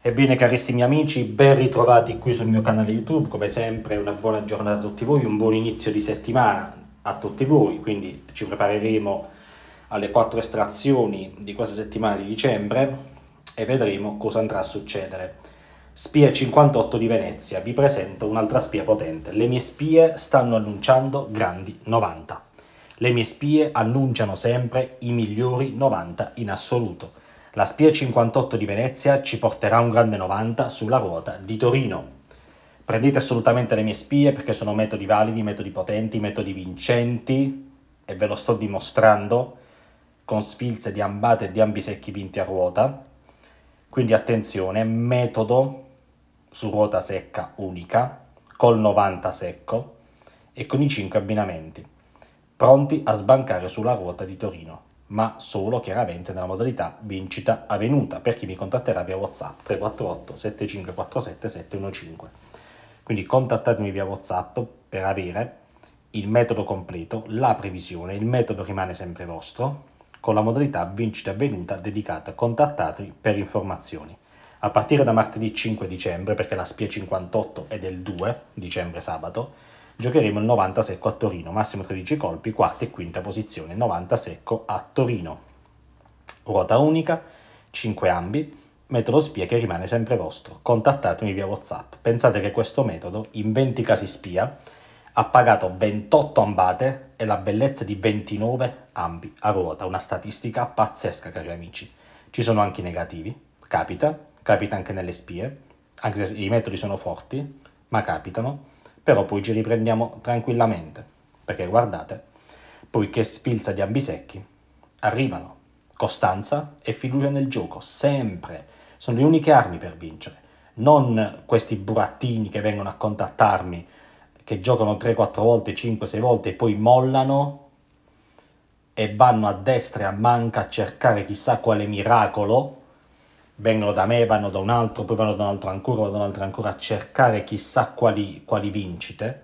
Ebbene carissimi amici, ben ritrovati qui sul mio canale YouTube, come sempre una buona giornata a tutti voi, un buon inizio di settimana a tutti voi, quindi ci prepareremo alle quattro estrazioni di questa settimana di dicembre e vedremo cosa andrà a succedere. Spia 58 di Venezia, vi presento un'altra spia potente. Le mie spie stanno annunciando grandi 90. Le mie spie annunciano sempre i migliori 90 in assoluto. La Spia 58 di Venezia ci porterà un grande 90 sulla ruota di Torino. Prendete assolutamente le mie spie perché sono metodi validi, metodi potenti, metodi vincenti e ve lo sto dimostrando con sfilze di ambate e di ambisecchi vinti a ruota. Quindi attenzione, metodo su ruota secca unica, col 90 secco e con i 5 abbinamenti, pronti a sbancare sulla ruota di Torino ma solo chiaramente nella modalità vincita avvenuta per chi mi contatterà via WhatsApp 348 7547 715. Quindi contattatemi via WhatsApp per avere il metodo completo, la previsione, il metodo rimane sempre vostro, con la modalità vincita avvenuta dedicata contattatemi per informazioni. A partire da martedì 5 dicembre, perché la SPIA 58 è del 2 dicembre sabato, Giocheremo il 90 secco a Torino, massimo 13 colpi, quarta e quinta posizione, 90 secco a Torino. Ruota unica, 5 ambi, metodo spia che rimane sempre vostro. Contattatemi via WhatsApp. Pensate che questo metodo, in 20 casi spia, ha pagato 28 ambate e la bellezza di 29 ambi a ruota. Una statistica pazzesca, cari amici. Ci sono anche i negativi, capita, capita anche nelle spie, anche se i metodi sono forti, ma capitano però poi ci riprendiamo tranquillamente, perché guardate, poiché spilza di ambisecchi, arrivano costanza e fiducia nel gioco, sempre, sono le uniche armi per vincere, non questi burattini che vengono a contattarmi, che giocano 3-4 volte, 5-6 volte e poi mollano e vanno a destra e a manca a cercare chissà quale miracolo vengono da me, vanno da un altro, poi vanno da un altro ancora, vanno da un altro ancora a cercare chissà quali, quali vincite,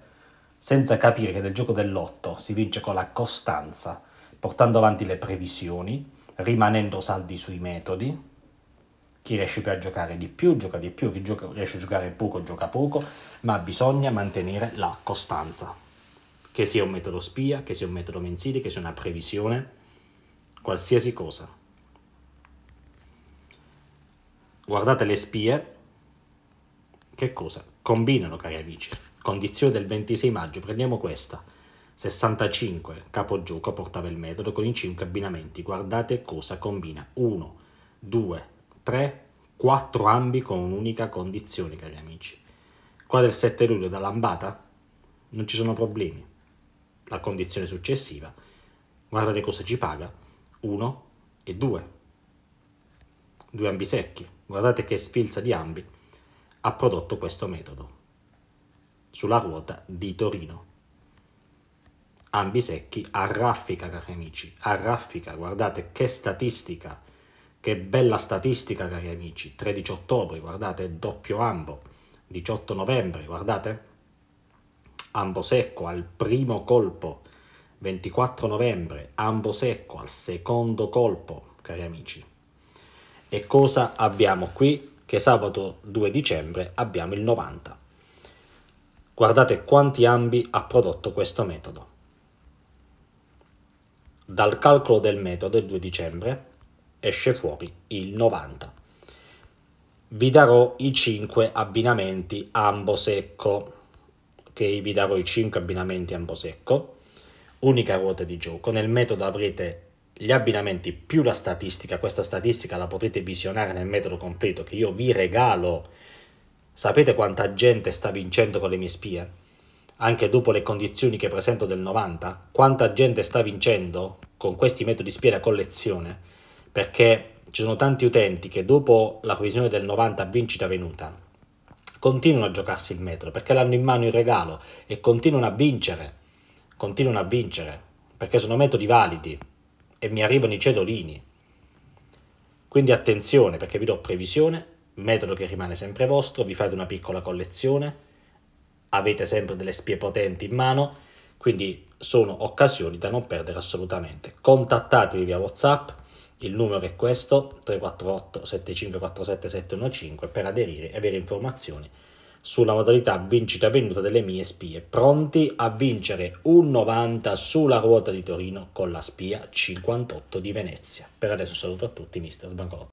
senza capire che nel gioco dell'otto si vince con la costanza, portando avanti le previsioni, rimanendo saldi sui metodi. Chi riesce più a giocare di più gioca di più, chi gioca, riesce a giocare poco gioca poco, ma bisogna mantenere la costanza. Che sia un metodo spia, che sia un metodo mensile, che sia una previsione, qualsiasi cosa. Guardate le spie. Che cosa? Combinano, cari amici. Condizione del 26 maggio, prendiamo questa. 65, capogioco, portava il metodo con i 5 abbinamenti. Guardate cosa combina. 1, 2, 3, 4 ambi con un'unica condizione, cari amici. Qua del 7 luglio da lambata non ci sono problemi. La condizione successiva, guardate cosa ci paga. 1 e 2. Due ambi secchi guardate che sfilza di ambi, ha prodotto questo metodo sulla ruota di Torino. Ambi secchi a raffica, cari amici, a raffica, guardate che statistica, che bella statistica, cari amici, 13 ottobre, guardate, doppio ambo, 18 novembre, guardate, ambo secco al primo colpo, 24 novembre, ambo secco al secondo colpo, cari amici. E cosa abbiamo qui? Che sabato 2 dicembre abbiamo il 90. Guardate quanti ambi ha prodotto questo metodo. Dal calcolo del metodo il 2 dicembre esce fuori il 90. Vi darò i 5 abbinamenti ambo secco, ok? Vi darò i 5 abbinamenti ambo secco, unica ruota di gioco. Nel metodo avrete gli abbinamenti più la statistica, questa statistica la potete visionare nel metodo completo che io vi regalo. Sapete quanta gente sta vincendo con le mie spie? Anche dopo le condizioni che presento del 90? Quanta gente sta vincendo con questi metodi spie da collezione? Perché ci sono tanti utenti che dopo la revisione del 90 vincita venuta continuano a giocarsi il metodo perché l'hanno in mano il regalo e continuano a vincere, continuano a vincere perché sono metodi validi, e mi arrivano i cedolini. Quindi attenzione perché vi do previsione, metodo che rimane sempre vostro, vi fate una piccola collezione, avete sempre delle spie potenti in mano, quindi sono occasioni da non perdere assolutamente. Contattatevi via Whatsapp, il numero è questo 348 7547 715 per aderire e avere informazioni sulla modalità vincita-venuta delle mie spie, pronti a vincere un 90 sulla ruota di Torino con la spia 58 di Venezia. Per adesso saluto a tutti, Mr. Sbancolotto.